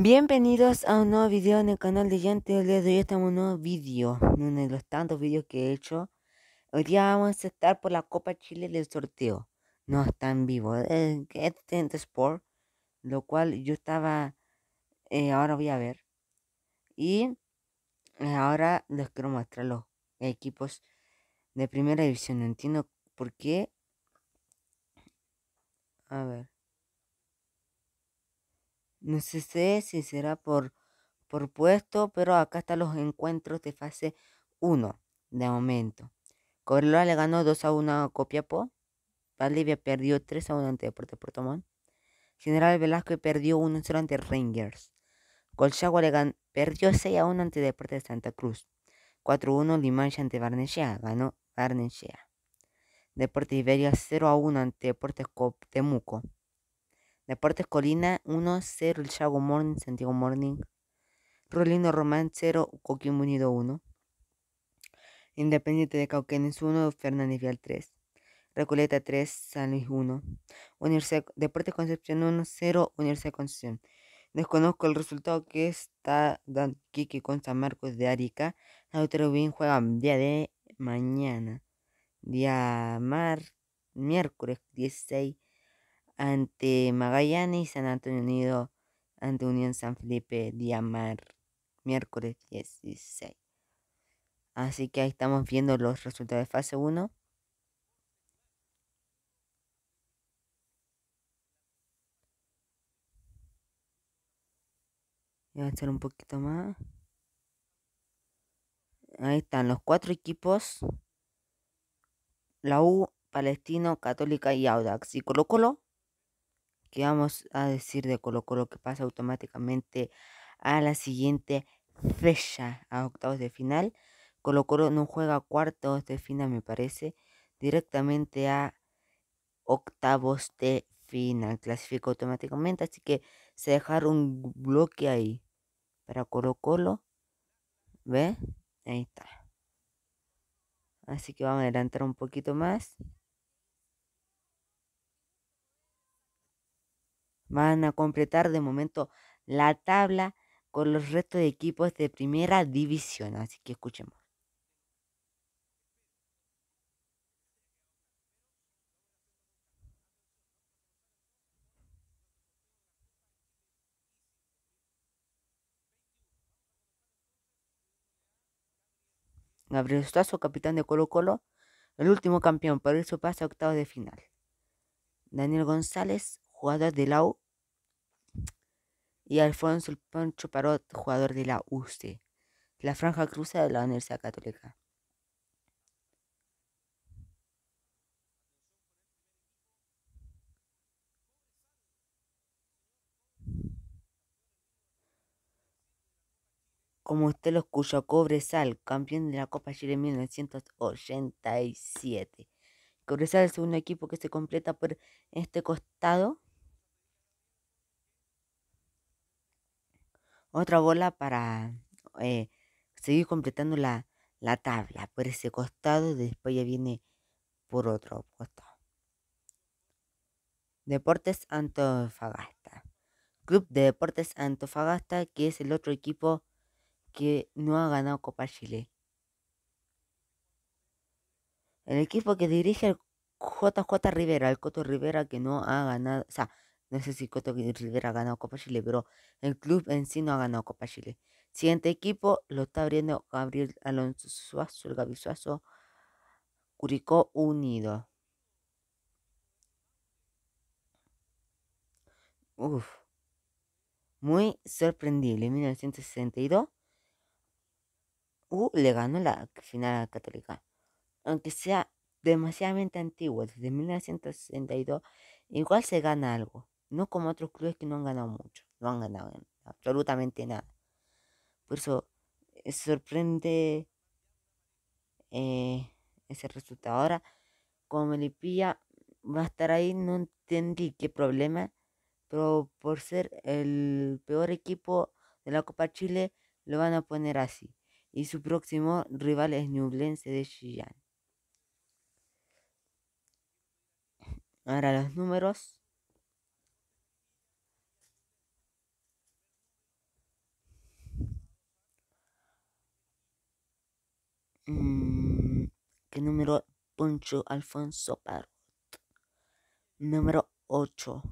Bienvenidos a un nuevo video en el canal de Gente hoy estamos en un nuevo video, uno de los tantos videos que he hecho. Hoy día vamos a estar por la Copa Chile del sorteo. No está en vivo, eh, es este en Sport, lo cual yo estaba. Eh, ahora voy a ver. Y eh, ahora les quiero mostrar los equipos de primera división. No entiendo por qué. A ver. No sé si será por, puesto, pero acá están los encuentros de fase 1 de momento. Cobreloa le ganó 2 a 1 a Copiapó. Valdivia perdió 3 a 1 ante Deportes Puerto General Velasco perdió 1 a 0 ante Rangers. Colchagua le ganó, perdió 6 a 1 ante Deportes Santa Cruz. 4 a 1 Limancha ante Barnechea. Ganó Barnechea. Deportes Iberia 0 a 1 ante Deportes Temuco. Deportes Colina 1-0 el Chago Morning, Santiago Morning. Rolino Román 0, Coquimbo Unido 1. Independiente de Cauquenes 1, Fernández Vial 3. Recoleta 3, San Luis 1. Deportes Concepción 1, 0, Universidad Concepción. Desconozco el resultado que está dando Kiki con San Marcos de Arica. bien juega día de mañana. Día mar, miércoles 16 ante Magallanes y San Antonio Unido ante Unión San Felipe día mar, miércoles 16. Así que ahí estamos viendo los resultados de fase 1. Voy a echar un poquito más. Ahí están los cuatro equipos. La U, Palestino, Católica y Audax. Y Colo Colo que vamos a decir de Colo Colo que pasa automáticamente a la siguiente fecha, a octavos de final. Colo Colo no juega cuartos de final, me parece, directamente a octavos de final. Clasifica automáticamente, así que se dejaron un bloque ahí para Colo Colo. ¿Ve? Ahí está. Así que vamos a adelantar un poquito más. van a completar de momento la tabla con los restos de equipos de primera división. Así que escuchemos. Gabriel Suazo, capitán de Colo Colo, el último campeón, por su pasa a octavos de final. Daniel González, jugador de la U, y Alfonso el Poncho Parot, jugador de la UCE, la Franja Cruzada de la Universidad Católica. Como usted lo escuchó, Cobresal, campeón de la Copa Chile en 1987. Cobresal es un equipo que se completa por este costado otra bola para eh, seguir completando la, la tabla por ese costado y después ya viene por otro costado. Deportes Antofagasta. Club de Deportes Antofagasta, que es el otro equipo que no ha ganado Copa Chile. El equipo que dirige el JJ Rivera, el Coto Rivera, que no ha ganado, o sea, no sé si Coto Rivera ganado Copa Chile, pero el club en sí no ha ganado Copa Chile. Siguiente equipo lo está abriendo Gabriel Alonso Suazo, el Gabi Suazo, Curicó Unido. Uf. Muy sorprendible. En 1962 uh, le ganó la final Católica. Aunque sea demasiadamente antiguo, desde 1962, igual se gana algo. No como otros clubes que no han ganado mucho, no han ganado absolutamente nada. Por eso eh, sorprende eh, ese resultado. Ahora, como Melipilla va a estar ahí, no entendí qué problema, pero por ser el peor equipo de la Copa Chile, lo van a poner así. Y su próximo rival es Ñublense de Chillán. Ahora los números. Mm, ¿Qué número Poncho Alfonso Parrot. Número 8.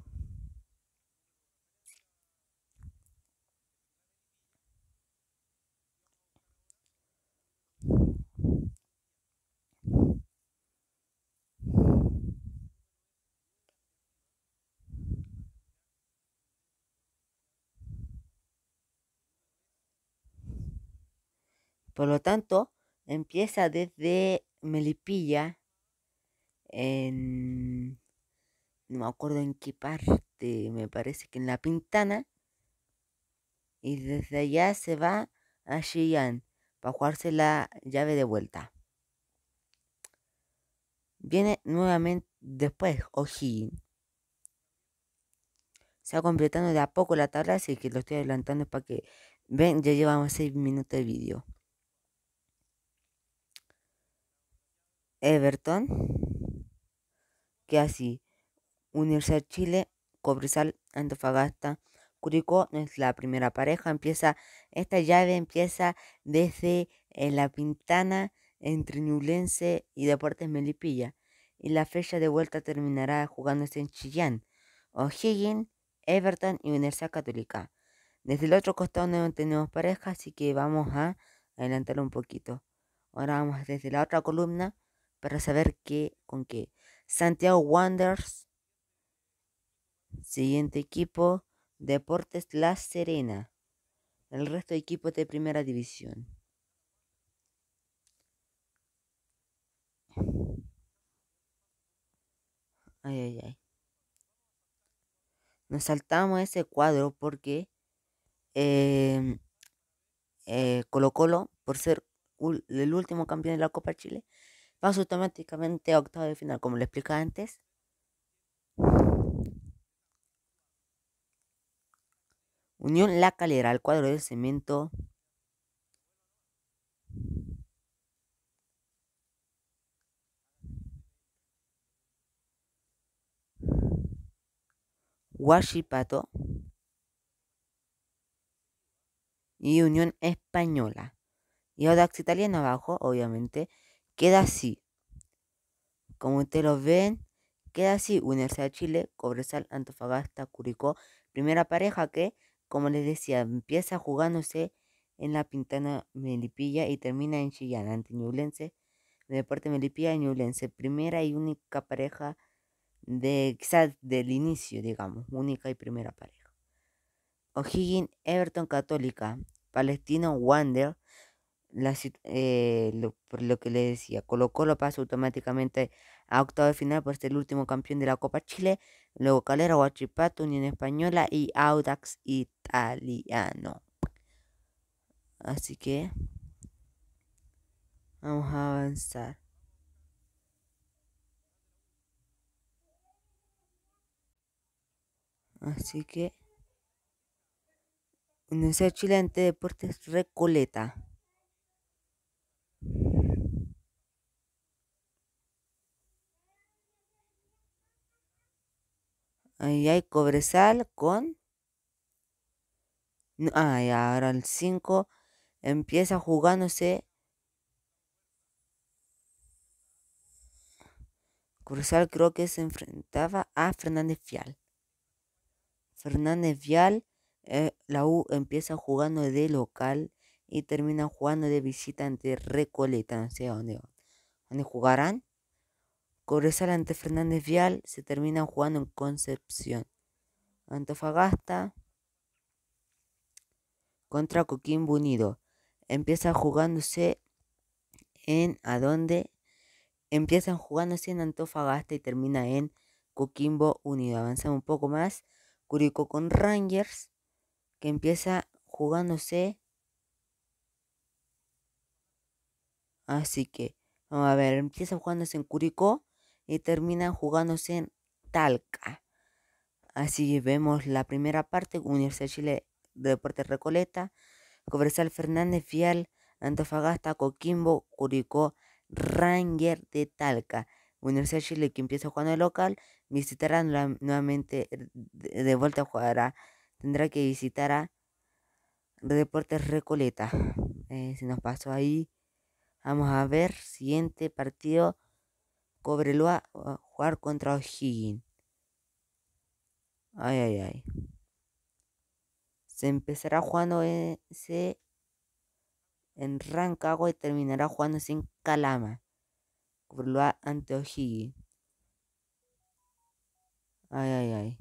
Por lo tanto, Empieza desde Melipilla, en... No me acuerdo en qué parte, me parece que en La Pintana. Y desde allá se va a Xi'an para jugarse la llave de vuelta. Viene nuevamente después Oji Se ha completando de a poco la tabla, así que lo estoy adelantando para que... Ven, ya llevamos 6 minutos de vídeo. Everton, que así, de Chile, Cobresal, Antofagasta, Curicó no es la primera pareja, empieza, esta llave empieza desde eh, La Pintana, entre Ñublense y Deportes Melipilla, y la fecha de vuelta terminará jugándose en Chillán, O'Higgins, Everton y Universidad Católica. Desde el otro costado no tenemos pareja, así que vamos a adelantar un poquito. Ahora vamos desde la otra columna para saber qué con qué. Santiago Wanderers, siguiente equipo, Deportes La Serena, el resto de equipos de primera división. Ay, ay, ay. Nos saltamos ese cuadro porque em, eh, Colo Colo, por ser el último campeón de la Copa Chile, Paso automáticamente a octavo de final, como lo explicaba antes. Unión La Calera al cuadro del cemento. Guachipato y Unión Española. Y Audax Italiano abajo, obviamente queda así. Como ustedes lo ven, queda así Universidad de Chile, Cobresal, Antofagasta, Curicó. Primera pareja que, como les decía, empieza jugándose en la Pintana Melipilla y termina en Chillán, ante Deporte Melipilla y Ñublense. Primera y única pareja de quizás del inicio, digamos, única y primera pareja. O'Higgins, Everton Católica, Palestino Wander, eh, lo, por lo que le decía, Colocó Colo pasa automáticamente a octavo de final por pues, ser el último campeón de la Copa Chile, luego Calera, Huachipato, Unión Española y Audax Italiano. Así que vamos a avanzar. Así que Universidad Chile ante Deportes Recoleta. Ahí hay Cobresal con... Ah, ya, ahora el 5 empieza jugándose. Cobresal creo que se enfrentaba a Fernández Vial. Fernández Vial, eh, la U empieza jugando de local y termina jugando de visita ante Recoleta, no sé dónde jugarán. Cobresal ante Fernández Vial se termina jugando en Concepción. Antofagasta contra Coquimbo Unido. Empieza jugándose en a dónde empiezan jugándose en Antofagasta y termina en Coquimbo Unido. Avanzamos un poco más. Curicó con Rangers que empieza jugándose. Así que, vamos a ver, empieza jugándose en Curicó y terminan jugándose en Talca. Así vemos la primera parte, Universidad de Chile, Deportes Recoleta, Cobresal Fernández Fial. Antofagasta, Coquimbo, Curicó, Ranger de Talca. Universidad de Chile que empieza jugando el local, visitará nuevamente, er, de vuelta jugará, tendrá que visitar a Deportes Recoleta. Eh, se nos pasó ahí. Vamos a ver, siguiente partido. Cobreloa a ah, jugar contra O'Higgins. Ay, ay, ay. Se empezará jugando ese en Rancagua y terminará jugando sin Calama. Cobreloa ante O'Higgins. Ay, ay, ay.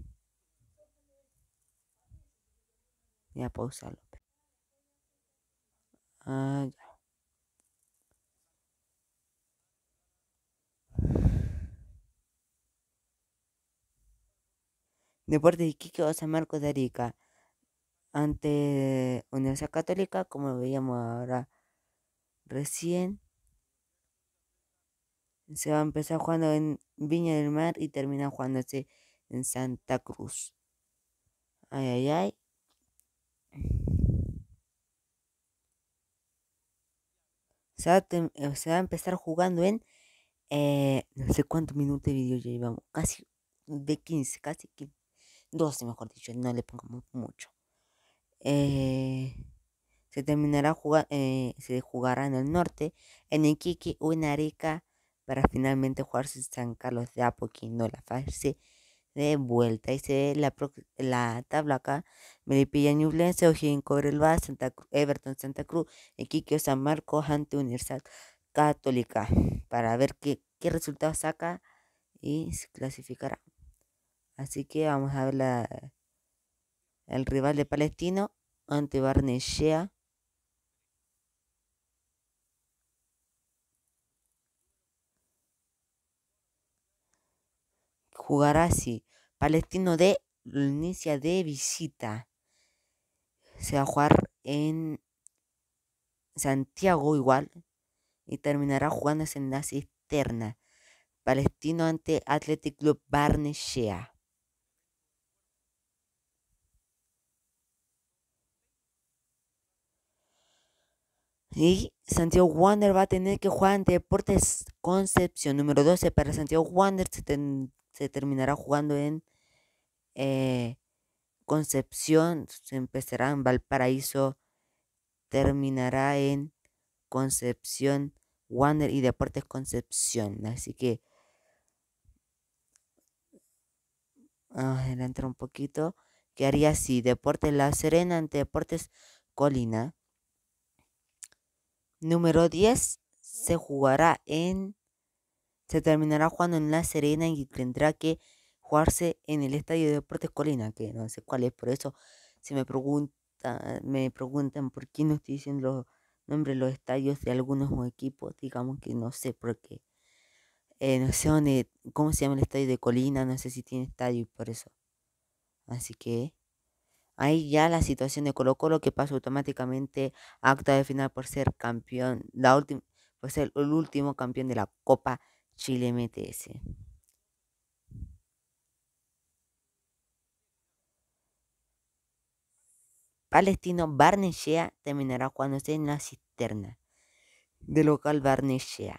Voy a pausarlo. Ay... ya. Ah, Deportes Iquique o San Marcos de Arica. Ante Universidad Católica, como veíamos ahora recién, se va a empezar jugando en Viña del Mar y termina jugándose en Santa Cruz. Ay, ay, ay. Se va, a, eh, empezar jugando en eh, no sé cuántos minutos de video ya llevamos. Casi de 15, casi 15. 12 mejor dicho, no le pongamos mucho. Eh, se terminará eh, se jugará en el norte, en Iquique o en Arica, para finalmente jugarse en San Carlos de Apoquindo, la fase de vuelta. Y se ve la, tabla acá, Melipilla Ñublense, O'Higgins Cobreloa, Santa Everton Santa Cruz, Iquique o San Marcos ante Universal Católica, para ver qué, qué resultado saca y se clasificará. Así que vamos a ver el rival de Palestino ante Barnechea. Jugará así. Palestino de inicia de visita. Se va a jugar en Santiago igual y terminará jugándose en la cisterna. Palestino ante Athletic Club Barnechea. Y Santiago Wander va a tener que jugar ante Deportes Concepción, número 12. Para Santiago Wander se, terminará jugando en eh, Concepción, se empezará en Valparaíso, terminará en Concepción, Wander y Deportes Concepción. Así que... Ah, adelantar un poquito. ¿Qué haría si Deportes La Serena ante Deportes Colina? número 10 se jugará en. Se terminará jugando en La Serena y tendrá que jugarse en el Estadio de Deportes Colina, que no sé cuál es, por eso si me pregunta me preguntan por qué no estoy diciendo los nombres de los estadios de algunos equipos, digamos que no sé por qué. Eh, no sé dónde, cómo se llama el estadio de Colina, no sé si tiene estadio y por eso. Así que Ahí ya la situación de Colo Colo que pasa automáticamente a acta de final por ser campeón, la última, por ser el último campeón de la Copa Chile MTS. Palestino Barnechea terminará cuando esté en la cisterna. De local Barnechea.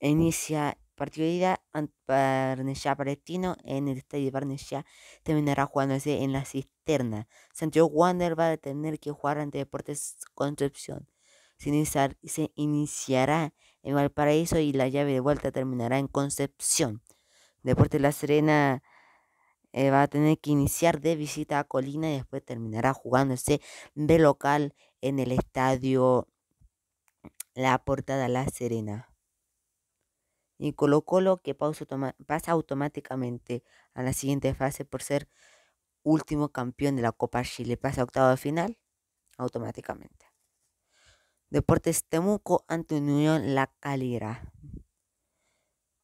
Inicia Partido ida, Palestino en el estadio de terminará jugándose en la cisterna. Santiago Wander va a tener que jugar ante Deportes Concepción. Se, iniciar, se iniciará en Valparaíso y la llave de vuelta terminará en Concepción. Deportes La Serena eh, va a tener que iniciar de visita a Colina y después terminará jugándose de local en el estadio La Portada La Serena y Colo Colo que pasa automáticamente a la siguiente fase por ser último campeón de la Copa Chile, pasa a octavo de final automáticamente. Deportes Temuco ante Unión La Calera.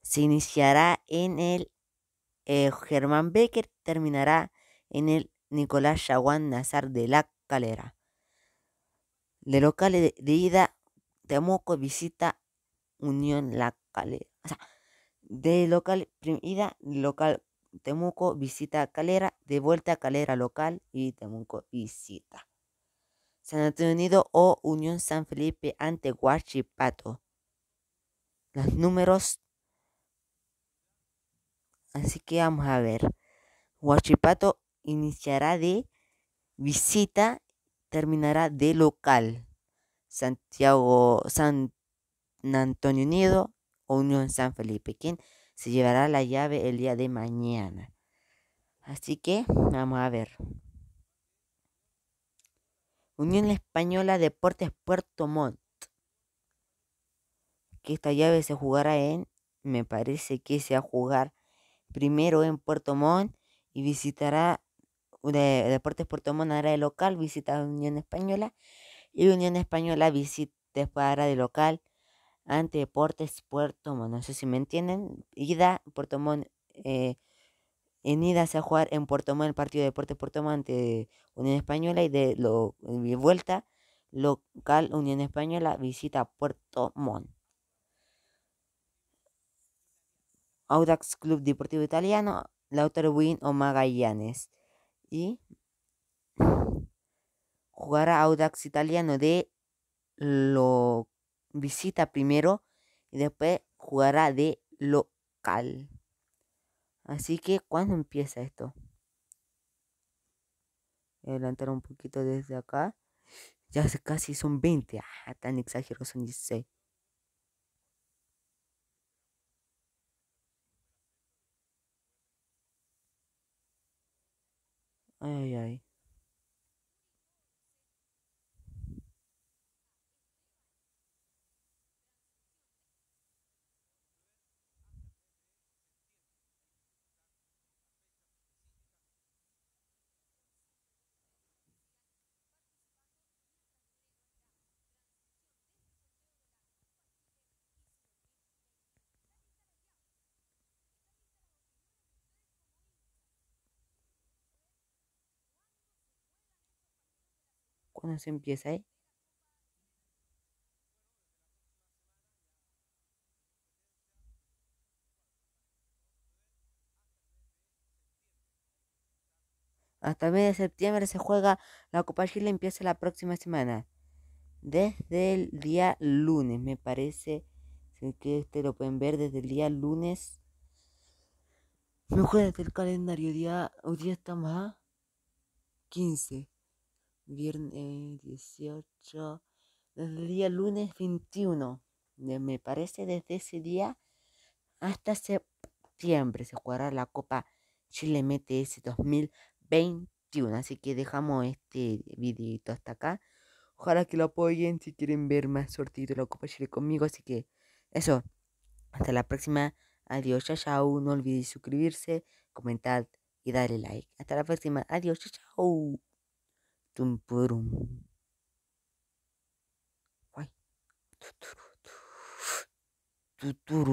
Se iniciará en el eh, Germán Becker, terminará en el Nicolás Yaguán Nazar de La Calera. De local de ida, Temuco visita Unión La Calera de local, ida, local Temuco, visita Calera, de vuelta a Calera local y Temuco visita. San Antonio Unido o Unión San Felipe ante Huachipato. Los números. Así que vamos a ver. Huachipato iniciará de visita, terminará de local. Santiago, San Antonio Unido Unión San Felipe, quien se llevará la llave el día de mañana. Así que vamos a ver. Unión Española Deportes Puerto Montt. Que esta llave se jugará en, me parece que se va a jugar primero en Puerto Montt y visitará Deportes Puerto Montt hará de local, visita Unión Española y Unión Española visita, después de local ante Deportes Puerto Montt. No sé si me entienden. Ida, Puerto Montt. Eh, en ida se a jugar en Puerto Montt el partido de Deportes Puerto Montt ante Unión Española y de, lo, vuelta local Unión Española visita Puerto Montt. Audax Club Deportivo Italiano, Lautaro Win o Magallanes. Y jugará Audax Italiano de lo visita primero y después jugará de local. Así que, ¿cuándo empieza esto? Voy adelantar un poquito desde acá. Ya casi son 20. Ah, tan exageros son 16. Ay, ay, ay. cuando se empieza ¿eh? Hasta el mes de septiembre se juega la Copa Chile, empieza la próxima semana. Desde el día lunes, me parece que este lo pueden ver desde el día lunes. Me desde el calendario, día, hoy día estamos a 15 viernes eh, 18, día lunes 21, me parece desde ese día hasta septiembre se jugará la Copa Chile MTS 2021. Así que dejamos este videito hasta acá. Ojalá que lo apoyen si quieren ver más sortido de la Copa Chile conmigo. Así que eso. Hasta la próxima. Adiós, chao, chao. No olvides suscribirse, comentar y darle like. Hasta la próxima. Adiós, chao, chao. tum purum. Vai. Tuturu.